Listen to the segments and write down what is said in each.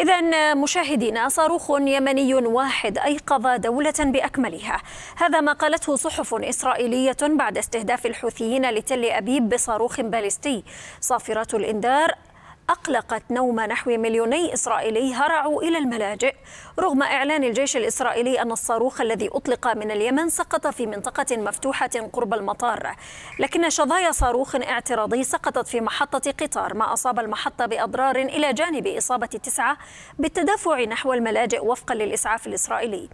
إذا مشاهدينا صاروخ يمني واحد أيقظ دولة بأكملها هذا ما قالته صحف إسرائيلية بعد استهداف الحوثيين لتل أبيب بصاروخ باليستي صافرات الإنذار أقلقت نوم نحو مليوني إسرائيلي هرعوا إلى الملاجئ رغم إعلان الجيش الإسرائيلي أن الصاروخ الذي أطلق من اليمن سقط في منطقة مفتوحة قرب المطار لكن شظايا صاروخ اعتراضي سقطت في محطة قطار ما أصاب المحطة بأضرار إلى جانب إصابة تسعة بالتدافع نحو الملاجئ وفقا للإسعاف الإسرائيلي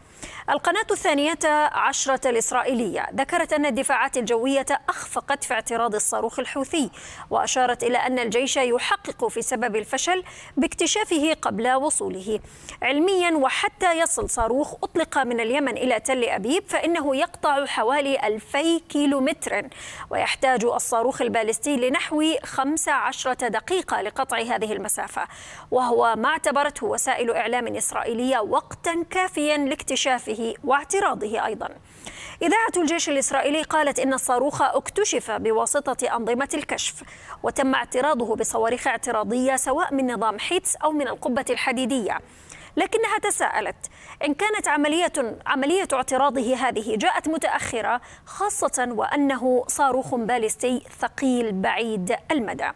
القناة الثانية عشرة الإسرائيلية ذكرت أن الدفاعات الجوية أخفقت في اعتراض الصاروخ الحوثي وأشارت إلى أن الجيش يحقق في بسبب الفشل باكتشافه قبل وصوله علميا وحتى يصل صاروخ أطلق من اليمن إلى تل أبيب فإنه يقطع حوالي 2000 كيلومتر ويحتاج الصاروخ البالستي لنحو 15 دقيقة لقطع هذه المسافة وهو ما اعتبرته وسائل إعلام إسرائيلية وقتا كافيا لاكتشافه واعتراضه أيضا إذاعة الجيش الإسرائيلي قالت إن الصاروخ اكتشف بواسطة أنظمة الكشف وتم اعتراضه بصواريخ اعتراض الافتراضية سواء من نظام حيتس أو من القبة الحديدية لكنها تساءلت إن كانت عملية عملية اعتراضه هذه جاءت متأخرة خاصة وأنه صاروخ باليستي ثقيل بعيد المدى